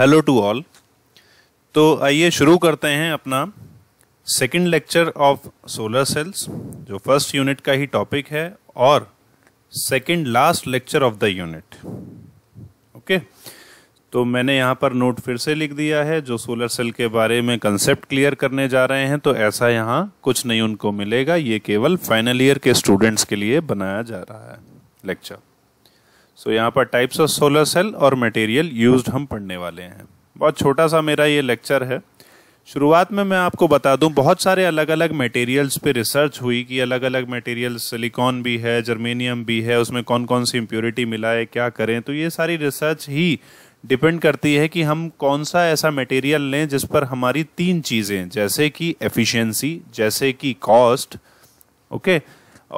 hello to all तो आइए शुरू करते हैं अपना second lecture of solar cells जो फर्स्ट यूनिट का ही टॉपिक है और second last lecture of the unit okay तो मैंने यहाँ पर नोट फिर से लिख दिया है जो सोलर सेल के बारे में कंसेप्ट क्लियर करने जा रहे हैं तो ऐसा यहाँ कुछ नहीं उनको मिलेगा ये केवल फाइनल ईयर के स्टूडेंट्स के लिए बनाया जा रहा है लेक्चर सो so, यहाँ पर टाइप्स ऑफ सोलर सेल और मटेरियल यूज्ड हम पढ़ने वाले हैं बहुत छोटा सा मेरा ये लेक्चर है शुरुआत में मैं आपको बता दूं बहुत सारे अलग अलग मटेरियल्स पे रिसर्च हुई कि अलग अलग मटेरियल सिलिकॉन भी है जर्मेनियम भी है उसमें कौन कौन सी इम्प्योरिटी मिला है क्या करें तो ये सारी रिसर्च ही डिपेंड करती है कि हम कौन सा ऐसा मटेरियल लें जिस पर हमारी तीन चीज़ें जैसे कि एफिशिएंसी जैसे कि कॉस्ट ओके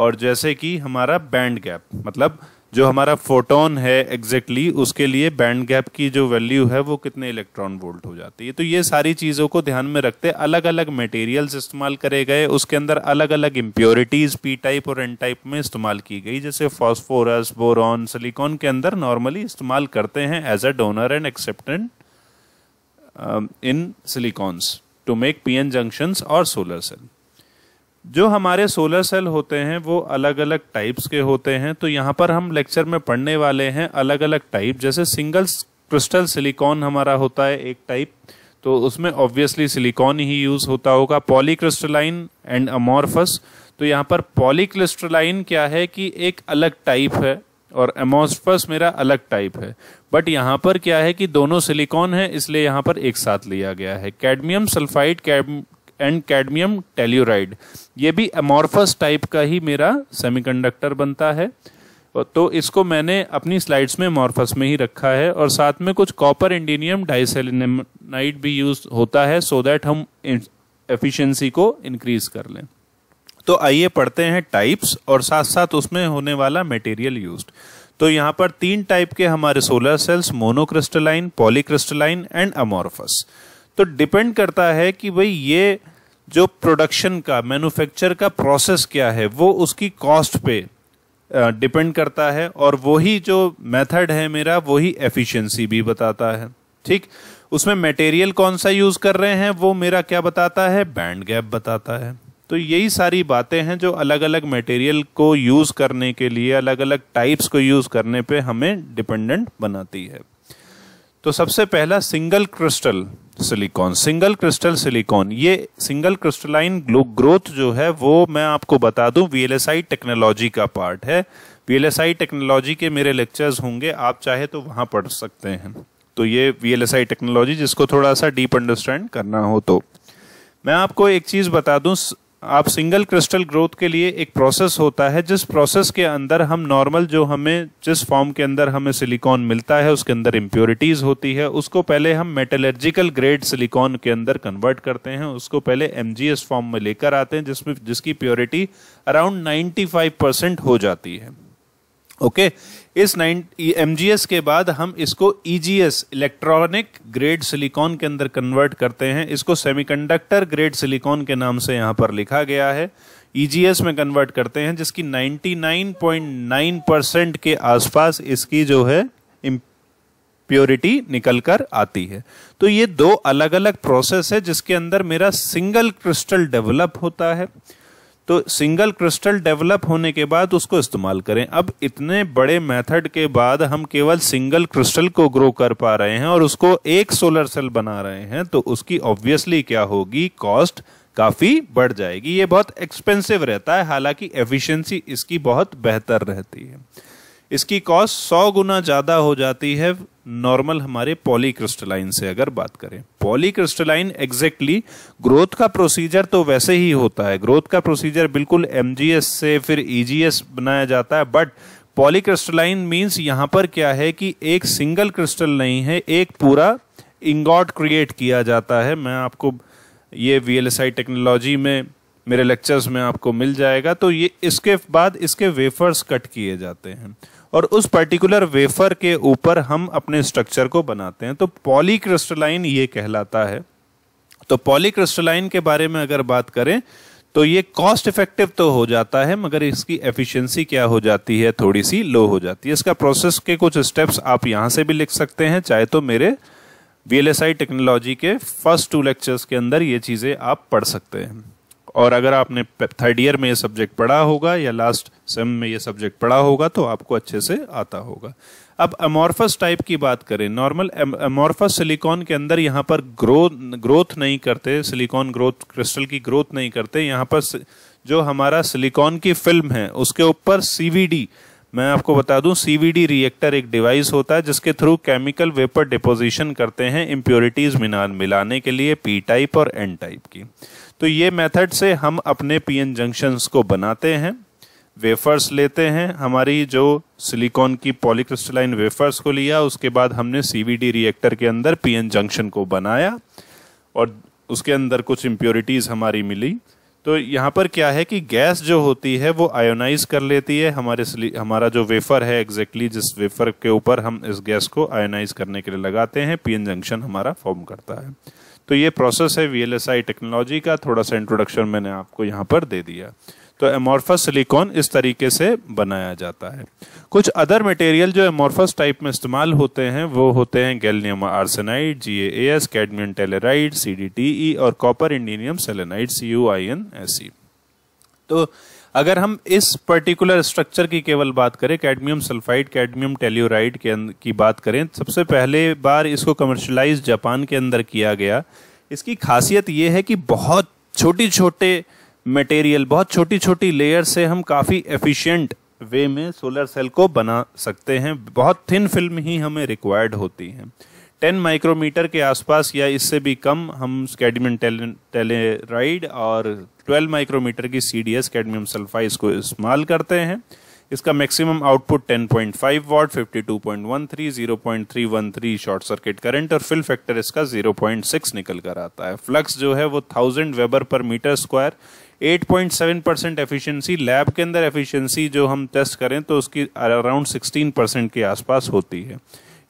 और जैसे कि हमारा बैंड गैप मतलब जो हमारा फोटोन है एग्जैक्टली exactly, उसके लिए बैंड गैप की जो वैल्यू है वो कितने इलेक्ट्रॉन वोल्ट हो जाती है तो ये सारी चीज़ों को ध्यान में रखते अलग अलग मटेरियल्स इस्तेमाल करे गए उसके अंदर अलग अलग इम्प्योरिटीज़ पी टाइप और एन टाइप में इस्तेमाल की गई जैसे फॉस्फोरस बोरॉन सिलिकॉन के अंदर नॉर्मली इस्तेमाल करते हैं as a donor and acceptant in silicons to make P N junctions और सोलर सेल जो हमारे सोलर सेल होते हैं वो अलग अलग टाइप्स के होते हैं तो यहाँ पर हम लेक्चर में पढ़ने वाले हैं अलग अलग टाइप जैसे सिंगल क्रिस्टल सिलिकॉन हमारा होता है एक टाइप तो उसमें ऑब्वियसली सिलिकॉन ही यूज़ होता होगा पॉलीक्रिस्टलाइन एंड अमोरफस तो यहाँ पर पॉलीक्रिस्टलाइन क्या है कि एक अलग टाइप है और एमोस्फस मेरा अलग टाइप है बट यहाँ पर क्या है कि दोनों सिलिकॉन है इसलिए यहाँ पर एक साथ लिया गया है cadmium sulphide and cadmium telluride ये भी अमोरफस टाइप का ही मेरा सेमीकंडक्टर बनता है तो इसको मैंने अपनी स्लाइड्स में मॉर्फस में ही रखा है और साथ में कुछ कॉपर इंडीनियम डाइसेलिनाइड भी यूज होता है सो दैट हम एफिशिएंसी को इंक्रीज कर लें तो आइए पढ़ते हैं टाइप्स और साथ साथ उसमें होने वाला मटेरियल यूज तो यहाँ पर तीन टाइप के हमारे solar cells monocrystalline polycrystalline and amorphous तो डिपेंड करता है कि भाई ये जो प्रोडक्शन का मैन्युफैक्चर का प्रोसेस क्या है वो उसकी कॉस्ट पे डिपेंड करता है और वही जो मेथड है मेरा वही एफिशिएंसी भी बताता है ठीक उसमें मटेरियल कौन सा यूज कर रहे हैं वो मेरा क्या बताता है बैंड गैप बताता है तो यही सारी बातें हैं जो अलग अलग मटेरियल को यूज करने के लिए अलग अलग टाइप्स को यूज करने पे हमें डिपेंडेंट बनाती है तो सबसे पहला single crystal silicon single crystal silicon ये सिंगल क्रिस्टलाइन ग्रोथ जो है वो मैं आपको बता दूं वीएलएसआई टेक्नोलॉजी का पार्ट है वीएलएसआई टेक्नोलॉजी के मेरे लेक्चर्स होंगे आप चाहे तो वहां पढ़ सकते हैं तो ये वीएलएसआई टेक्नोलॉजी जिसको थोड़ा सा डीप अंडरस्टैंड करना हो तो मैं आपको एक चीज बता दूं आप सिंगल क्रिस्टल ग्रोथ के लिए एक प्रोसेस होता है जिस प्रोसेस के अंदर हम नॉर्मल जो हमें जिस फॉर्म के अंदर हमें सिलिकॉन मिलता है उसके अंदर इम्प्योरिटीज होती है उसको पहले हम मेटलर्जिकल ग्रेड सिलिकॉन के अंदर कन्वर्ट करते हैं उसको पहले एम फॉर्म में लेकर आते हैं जिसमें जिसकी प्योरिटी अराउंड नाइन्टी परसेंट हो जाती है ओके इस नाइन एम के बाद हम इसको ई इलेक्ट्रॉनिक ग्रेड सिलिकॉन के अंदर कन्वर्ट करते हैं इसको सेमीकंडक्टर ग्रेड सिलिकॉन के नाम से यहाँ पर लिखा गया है ई e में कन्वर्ट करते हैं जिसकी 99.9 परसेंट के आसपास इसकी जो है प्योरिटी निकल कर आती है तो ये दो अलग अलग प्रोसेस है जिसके अंदर मेरा सिंगल क्रिस्टल डेवलप होता है तो सिंगल क्रिस्टल डेवलप होने के बाद उसको इस्तेमाल करें अब इतने बड़े मेथड के बाद हम केवल सिंगल क्रिस्टल को ग्रो कर पा रहे हैं और उसको एक सोलर सेल बना रहे हैं तो उसकी ऑब्वियसली क्या होगी कॉस्ट काफ़ी बढ़ जाएगी ये बहुत एक्सपेंसिव रहता है हालांकि एफिशिएंसी इसकी बहुत बेहतर रहती है इसकी कॉस्ट सौ गुना ज़्यादा हो जाती है नॉर्मल हमारे पॉलीक्रिस्टलाइन से अगर बात करें पॉलीक्रिस्टलाइन एग्जैक्टली ग्रोथ का प्रोसीजर तो वैसे ही होता है ग्रोथ का प्रोसीजर बिल्कुल एम से फिर ई e बनाया जाता है बट पॉलीक्रिस्टलाइन मीन्स यहाँ पर क्या है कि एक सिंगल क्रिस्टल नहीं है एक पूरा इंगॉट क्रिएट किया जाता है मैं आपको ये वी टेक्नोलॉजी में मेरे लेक्चर्स में आपको मिल जाएगा तो ये इसके बाद इसके वेफर्स कट किए जाते हैं और उस पर्टिकुलर वेफर के ऊपर हम अपने स्ट्रक्चर को बनाते हैं तो पॉलीक्रिस्टलाइन ये कहलाता है तो पॉलीक्रिस्टलाइन के बारे में अगर बात करें तो ये कॉस्ट इफेक्टिव तो हो जाता है मगर इसकी एफिशिएंसी क्या हो जाती है थोड़ी सी लो हो जाती है इसका प्रोसेस के कुछ स्टेप्स आप यहाँ से भी लिख सकते हैं चाहे तो मेरे वी टेक्नोलॉजी के फर्स्ट टू लेक्चर्स के अंदर ये चीज़ें आप पढ़ सकते हैं और अगर आपने थर्ड ईयर में ये सब्जेक्ट पढ़ा होगा या लास्ट सेम में ये सब्जेक्ट पढ़ा होगा तो आपको अच्छे से आता होगा अब अमॉर्फस टाइप की बात करें नॉर्मल अमॉर्फस सिलिकॉन के अंदर यहाँ पर ग्रोथ ग्रोथ नहीं करते सिलिकॉन ग्रोथ क्रिस्टल की ग्रोथ नहीं करते यहाँ पर जो हमारा सिलिकॉन की फिल्म है उसके ऊपर सी मैं आपको बता दूं सी रिएक्टर एक डिवाइस होता है जिसके थ्रू केमिकल वेपर डिपोजिशन करते हैं इम्प्योरिटीज मिलान मिलाने के लिए पी टाइप और एन टाइप की तो ये मेथड से हम अपने पीएन जंक्शंस को बनाते हैं वेफर्स लेते हैं हमारी जो सिलिकॉन की पॉलीक्रिस्टलाइन वेफर्स को लिया उसके बाद हमने सीवीडी रिएक्टर के अंदर पीएन जंक्शन को बनाया और उसके अंदर कुछ इम्प्योरिटीज हमारी मिली तो यहाँ पर क्या है कि गैस जो होती है वो आयोनाइज कर लेती है हमारे हमारा जो वेफर है एग्जैक्टली exactly जिस वेफर के ऊपर हम इस गैस को आयोनाइज करने के लिए लगाते हैं पीएन जंक्शन हमारा फॉर्म करता है तो ये प्रोसेस है वी टेक्नोलॉजी का थोड़ा सा इंट्रोडक्शन मैंने आपको यहाँ पर दे दिया तो एमोर्फस सिलिकॉन इस तरीके से बनाया जाता है कुछ अदर मटेरियल जो एमोर्फस टाइप में इस्तेमाल होते हैं वो होते हैं gallium arsenide G A S cadmium telluride C D T E और copper indium selenide C U I N S तो अगर हम इस पर्टिकुलर स्ट्रक्चर की केवल बात करें कैडमियम सल्फाइड कैडमियम टेल्यूराइड के अं-, की बात करें सबसे पहले बार इसको कमर्शलाइज जापान के अंदर किया गया इसकी खासियत ये है कि बहुत छोटी छोटे मटेरियल बहुत छोटी छोटी लेयर से हम काफ़ी एफिशिएंट वे में सोलर सेल को बना सकते हैं बहुत थिन फिल्म ही हमें रिक्वायर्ड होती है 10 माइक्रोमीटर के आसपास या इससे भी कम हम स्कैडमिन टेलराइड और 12 माइक्रोमीटर की C D S cadmium sulphide इसको इस्तेमाल करते हैं इसका maximum output 10.5 point watt 52.13 0.313 short circuit current और फिल फैक्टर इसका 0.6 निकल कर आता है फ्लक्स जो है वो 1000 weber per metre square 8.7 percent efficiency lab के अंदर एफिशिएंसी जो हम टेस्ट करें तो उसकी अराउंड 16 परसेंट के आसपास होती है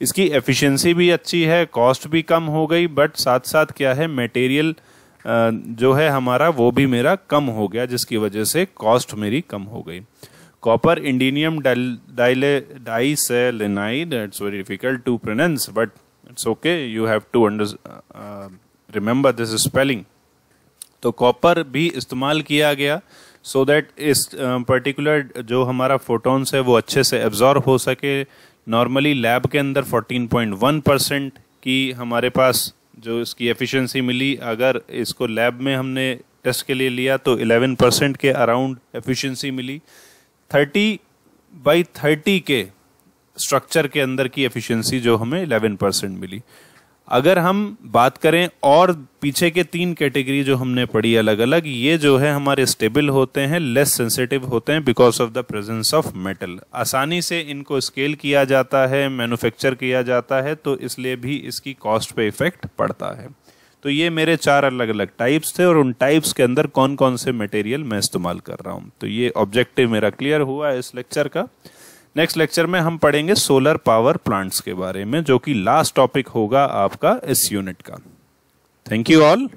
इसकी एफिशिएंसी भी अच्छी है कॉस्ट भी कम हो गई बट साथ साथ क्या है मटेरियल जो है हमारा वो भी मेरा कम हो गया जिसकी वजह से कॉस्ट मेरी कम हो गई copper indium diselenide it's very difficult to pronounce but it's okay you have to under remember this spelling तो कॉपर भी इस्तेमाल किया गया सो so दैट इस पर्टिकुलर uh, जो हमारा फोटोन्स है वो अच्छे से एब्जॉर्ब हो सके नॉर्मली लैब के अंदर 14.1 परसेंट की हमारे पास जो इसकी एफिशिएंसी मिली अगर इसको लैब में हमने टेस्ट के लिए लिया तो 11 परसेंट के अराउंड एफिशिएंसी मिली 30 बाई 30 के स्ट्रक्चर के अंदर की एफिशिएंसी जो हमें 11 परसेंट मिली अगर हम बात करें और पीछे के तीन कैटेगरी जो हमने पढ़ी अलग अलग ये जो है हमारे स्टेबल होते हैं लेस सेंसिटिव होते हैं because of the presence of metal आसानी से इनको स्केल किया जाता है मैन्युफैक्चर किया जाता है तो इसलिए भी इसकी कॉस्ट पे इफेक्ट पड़ता है तो ये मेरे चार अलग अलग टाइप्स थे और उन टाइप्स के अंदर कौन कौन से मटेरियल मैं इस्तेमाल कर रहा हूँ तो ये ऑब्जेक्टिव मेरा क्लियर हुआ इस लेक्चर का नेक्स्ट लेक्चर में हम पढ़ेंगे सोलर पावर प्लांट्स के बारे में जो कि लास्ट टॉपिक होगा आपका इस यूनिट का थैंक यू ऑल